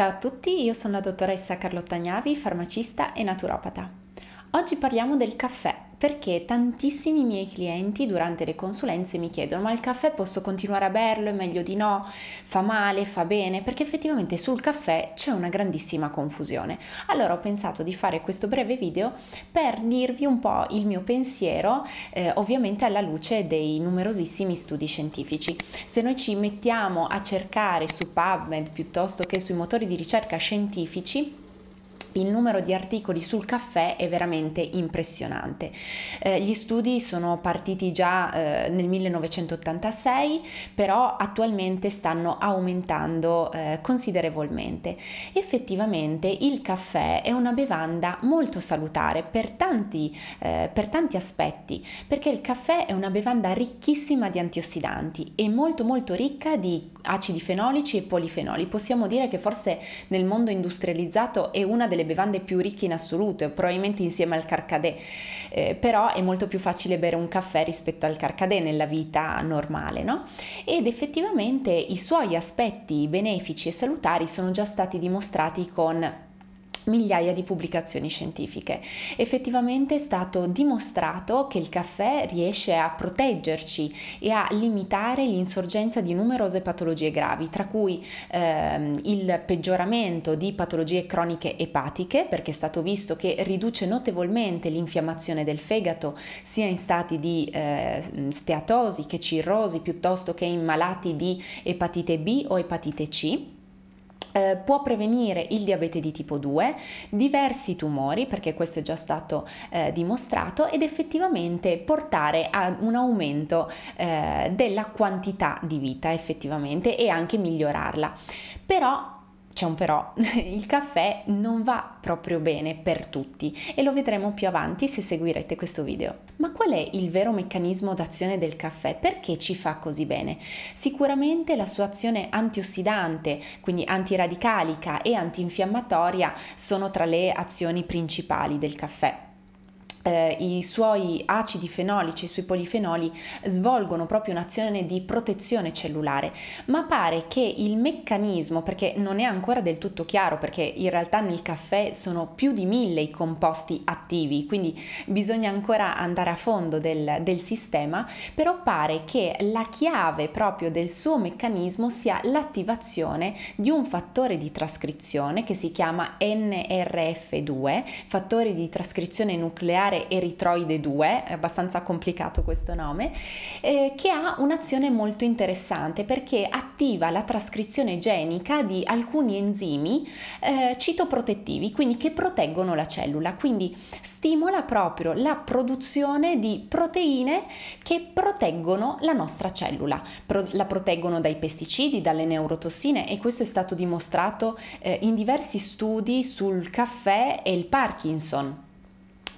Ciao a tutti, io sono la dottoressa Carlotta Gnavi, farmacista e naturopata. Oggi parliamo del caffè, perché tantissimi miei clienti durante le consulenze mi chiedono ma il caffè posso continuare a berlo, è meglio di no, fa male, fa bene, perché effettivamente sul caffè c'è una grandissima confusione. Allora ho pensato di fare questo breve video per dirvi un po' il mio pensiero, eh, ovviamente alla luce dei numerosissimi studi scientifici. Se noi ci mettiamo a cercare su PubMed piuttosto che sui motori di ricerca scientifici, il numero di articoli sul caffè è veramente impressionante. Eh, gli studi sono partiti già eh, nel 1986, però attualmente stanno aumentando eh, considerevolmente. Effettivamente il caffè è una bevanda molto salutare per tanti, eh, per tanti aspetti, perché il caffè è una bevanda ricchissima di antiossidanti e molto molto ricca di acidi fenolici e polifenoli. Possiamo dire che forse nel mondo industrializzato è una delle delle bevande più ricche in assoluto, probabilmente insieme al carcadè, eh, però è molto più facile bere un caffè rispetto al carcadè nella vita normale, no? Ed effettivamente i suoi aspetti benefici e salutari sono già stati dimostrati con migliaia di pubblicazioni scientifiche. Effettivamente è stato dimostrato che il caffè riesce a proteggerci e a limitare l'insorgenza di numerose patologie gravi, tra cui ehm, il peggioramento di patologie croniche epatiche, perché è stato visto che riduce notevolmente l'infiammazione del fegato sia in stati di eh, steatosi che cirrosi piuttosto che in malati di epatite B o epatite C eh, può prevenire il diabete di tipo 2, diversi tumori, perché questo è già stato eh, dimostrato, ed effettivamente portare a un aumento eh, della quantità di vita effettivamente e anche migliorarla. Però c'è un però, il caffè non va proprio bene per tutti e lo vedremo più avanti se seguirete questo video. Ma qual è il vero meccanismo d'azione del caffè? Perché ci fa così bene? Sicuramente la sua azione antiossidante, quindi antiradicalica e antinfiammatoria sono tra le azioni principali del caffè eh, i suoi acidi fenolici, i suoi polifenoli svolgono proprio un'azione di protezione cellulare, ma pare che il meccanismo, perché non è ancora del tutto chiaro, perché in realtà nel caffè sono più di mille i composti attivi, quindi bisogna ancora andare a fondo del, del sistema, però pare che la chiave proprio del suo meccanismo sia l'attivazione di un fattore di trascrizione che si chiama NRF2, fattore di trascrizione nucleare particolare Eritroide 2, è abbastanza complicato questo nome, eh, che ha un'azione molto interessante perché attiva la trascrizione genica di alcuni enzimi eh, citoprotettivi, quindi che proteggono la cellula, quindi stimola proprio la produzione di proteine che proteggono la nostra cellula, Pro- la proteggono dai pesticidi, dalle neurotossine e questo è stato dimostrato eh, in diversi studi sul caffè e il Parkinson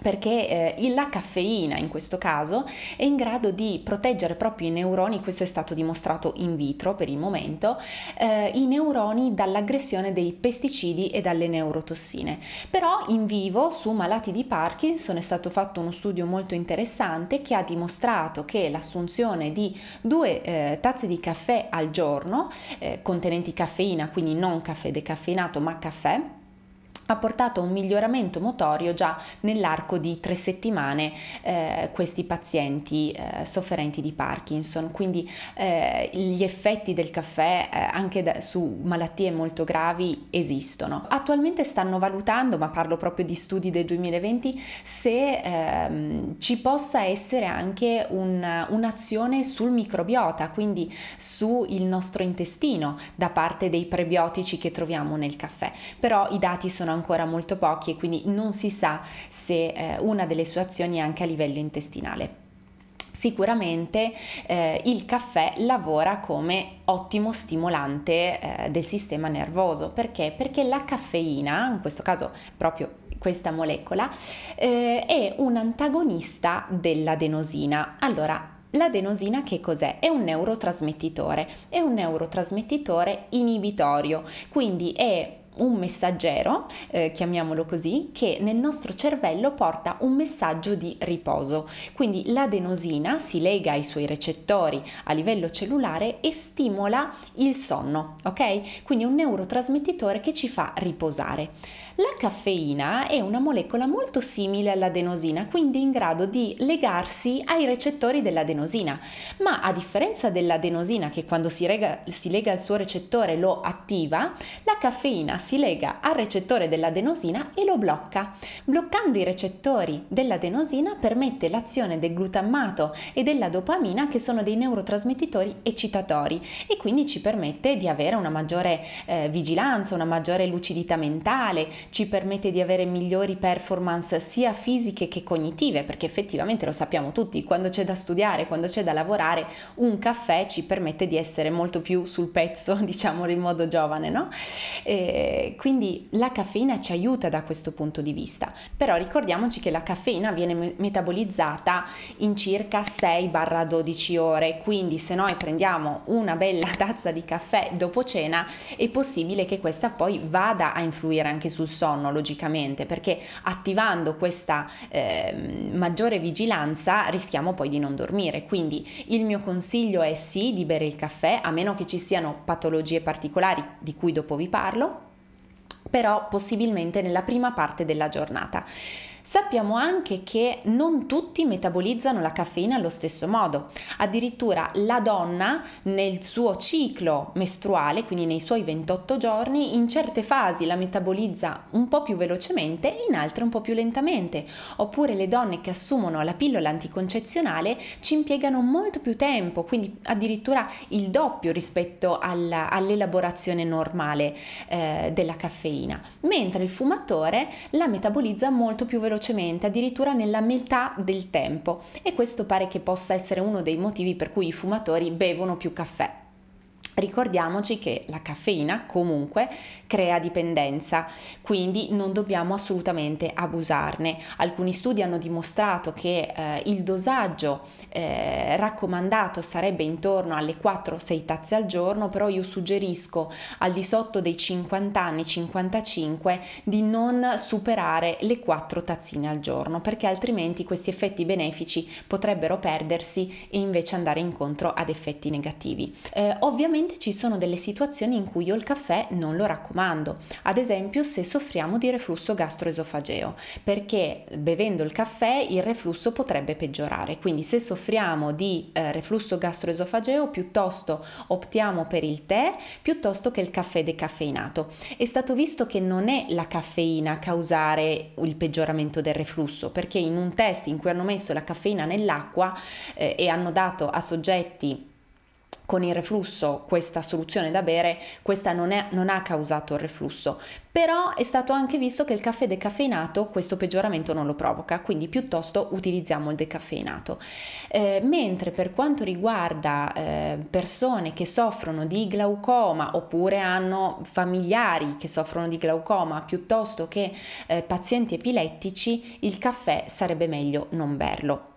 perché eh, la caffeina in questo caso è in grado di proteggere proprio i neuroni, questo è stato dimostrato in vitro per il momento, eh, i neuroni dall'aggressione dei pesticidi e dalle neurotossine. Però in vivo su malati di Parkinson è stato fatto uno studio molto interessante che ha dimostrato che l'assunzione di due eh, tazze di caffè al giorno eh, contenenti caffeina, quindi non caffè decaffeinato ma caffè, ha portato a un miglioramento motorio già nell'arco di tre settimane eh, questi pazienti eh, sofferenti di Parkinson. Quindi eh, gli effetti del caffè eh, anche da, su malattie molto gravi esistono. Attualmente stanno valutando, ma parlo proprio di studi del 2020, se ehm, ci possa essere anche un, un'azione sul microbiota, quindi sul nostro intestino da parte dei prebiotici che troviamo nel caffè. Però i dati sono ancora ancora molto pochi e quindi non si sa se eh, una delle sue azioni è anche a livello intestinale. Sicuramente eh, il caffè lavora come ottimo stimolante eh, del sistema nervoso perché? Perché la caffeina, in questo caso proprio questa molecola, eh, è un antagonista dell'adenosina. Allora, L'adenosina che cos'è? È un neurotrasmettitore, è un neurotrasmettitore inibitorio, quindi è un messaggero, eh, chiamiamolo così, che nel nostro cervello porta un messaggio di riposo. Quindi l'adenosina si lega ai suoi recettori a livello cellulare e stimola il sonno, ok? Quindi un neurotrasmettitore che ci fa riposare. La caffeina è una molecola molto simile all'adenosina, quindi in grado di legarsi ai recettori dell'adenosina, ma a differenza dell'adenosina che quando si, rega, si lega al suo recettore lo attiva, la caffeina si lega al recettore dell'adenosina e lo blocca. Bloccando i recettori dell'adenosina permette l'azione del glutammato e della dopamina che sono dei neurotrasmettitori eccitatori e quindi ci permette di avere una maggiore eh, vigilanza, una maggiore lucidità mentale, ci permette di avere migliori performance sia fisiche che cognitive, perché effettivamente lo sappiamo tutti, quando c'è da studiare, quando c'è da lavorare, un caffè ci permette di essere molto più sul pezzo, diciamo in modo giovane, no? E quindi la caffeina ci aiuta da questo punto di vista, però ricordiamoci che la caffeina viene metabolizzata in circa 6-12 ore, quindi se noi prendiamo una bella tazza di caffè dopo cena è possibile che questa poi vada a influire anche sul sonno sonno logicamente perché attivando questa eh, maggiore vigilanza rischiamo poi di non dormire. Quindi il mio consiglio è sì di bere il caffè a meno che ci siano patologie particolari di cui dopo vi parlo, però possibilmente nella prima parte della giornata. Sappiamo anche che non tutti metabolizzano la caffeina allo stesso modo, addirittura la donna nel suo ciclo mestruale, quindi nei suoi 28 giorni, in certe fasi la metabolizza un po' più velocemente in altre un po' più lentamente, oppure le donne che assumono la pillola anticoncezionale ci impiegano molto più tempo, quindi addirittura il doppio rispetto alla, all'elaborazione normale eh, della caffeina, mentre il fumatore la metabolizza molto più velocemente velocemente, addirittura nella metà del tempo e questo pare che possa essere uno dei motivi per cui i fumatori bevono più caffè. Ricordiamoci che la caffeina comunque crea dipendenza, quindi non dobbiamo assolutamente abusarne. Alcuni studi hanno dimostrato che eh, il dosaggio eh, raccomandato sarebbe intorno alle 4-6 tazze al giorno, però io suggerisco al di sotto dei 50 anni, 55, di non superare le 4 tazzine al giorno, perché altrimenti questi effetti benefici potrebbero perdersi e invece andare incontro ad effetti negativi. Eh, ovviamente Sicuramente ci sono delle situazioni in cui io il caffè non lo raccomando, ad esempio se soffriamo di reflusso gastroesofageo, perché bevendo il caffè il reflusso potrebbe peggiorare, quindi se soffriamo di eh, reflusso gastroesofageo piuttosto optiamo per il tè piuttosto che il caffè decaffeinato. È stato visto che non è la caffeina a causare il peggioramento del reflusso, perché in un test in cui hanno messo la caffeina nell'acqua eh, e hanno dato a soggetti con il reflusso questa soluzione da bere, questa non, è, non, ha causato il reflusso, però è stato anche visto che il caffè decaffeinato questo peggioramento non lo provoca, quindi piuttosto utilizziamo il decaffeinato. Eh, mentre per quanto riguarda eh, persone che soffrono di glaucoma oppure hanno familiari che soffrono di glaucoma piuttosto che eh, pazienti epilettici, il caffè sarebbe meglio non berlo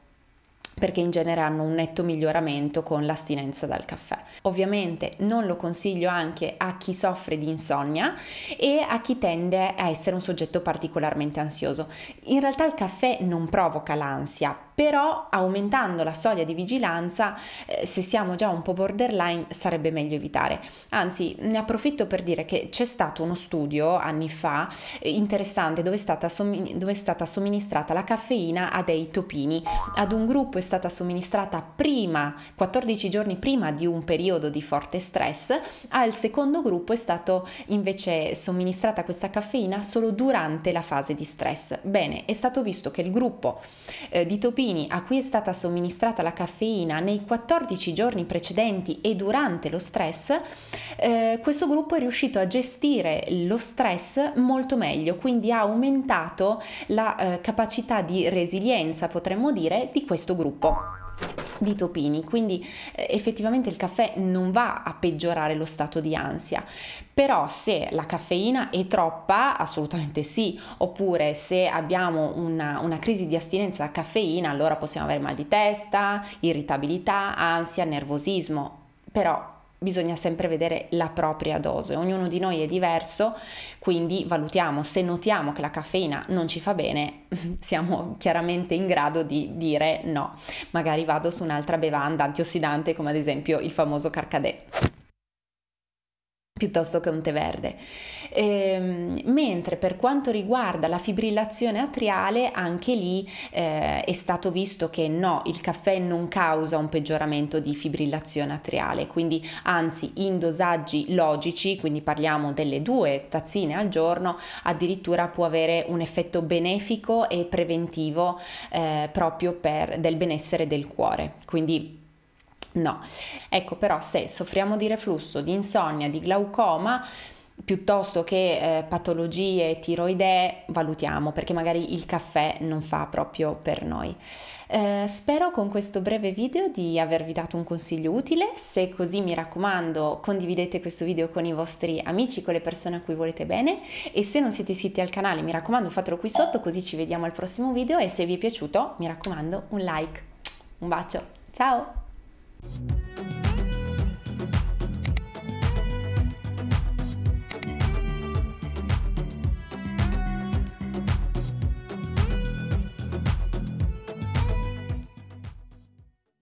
perché in genere hanno un netto miglioramento con l'astinenza dal caffè. Ovviamente non lo consiglio anche a chi soffre di insonnia e a chi tende a essere un soggetto particolarmente ansioso. In realtà il caffè non provoca l'ansia, però aumentando la soglia di vigilanza, eh, se siamo già un po' borderline, sarebbe meglio evitare. Anzi, ne approfitto per dire che c'è stato uno studio anni fa eh, interessante dove è stata, sommin- dove è stata somministrata la caffeina a dei topini. Ad un gruppo è stata somministrata prima, 14 giorni prima di un periodo di forte stress, al secondo gruppo è stata invece somministrata questa caffeina solo durante la fase di stress. Bene, è stato visto che il gruppo eh, di topini Alpini a cui è stata somministrata la caffeina nei 14 giorni precedenti e durante lo stress, eh, questo gruppo è riuscito a gestire lo stress molto meglio, quindi ha aumentato la eh, capacità di resilienza, potremmo dire, di questo gruppo di topini, quindi eh, effettivamente il caffè non va a peggiorare lo stato di ansia, però se la caffeina è troppa, assolutamente sì, oppure se abbiamo una, una crisi di astinenza da caffeina, allora possiamo avere mal di testa, irritabilità, ansia, nervosismo, però bisogna sempre vedere la propria dose, ognuno di noi è diverso, quindi valutiamo, se notiamo che la caffeina non ci fa bene, siamo chiaramente in grado di dire no, magari vado su un'altra bevanda antiossidante come ad esempio il famoso carcadè piuttosto che un tè verde. Ehm, mentre per quanto riguarda la fibrillazione atriale, anche lì eh, è stato visto che no, il caffè non causa un peggioramento di fibrillazione atriale, quindi anzi in dosaggi logici, quindi parliamo delle due tazzine al giorno, addirittura può avere un effetto benefico e preventivo eh, proprio per, del benessere del cuore. Quindi No, ecco però se soffriamo di reflusso, di insonnia, di glaucoma, piuttosto che eh, patologie tiroidee, valutiamo perché magari il caffè non fa proprio per noi. Eh, spero con questo breve video di avervi dato un consiglio utile, se così mi raccomando condividete questo video con i vostri amici, con le persone a cui volete bene e se non siete iscritti al canale mi raccomando fatelo qui sotto così ci vediamo al prossimo video e se vi è piaciuto mi raccomando un like. Un bacio, ciao! Thank you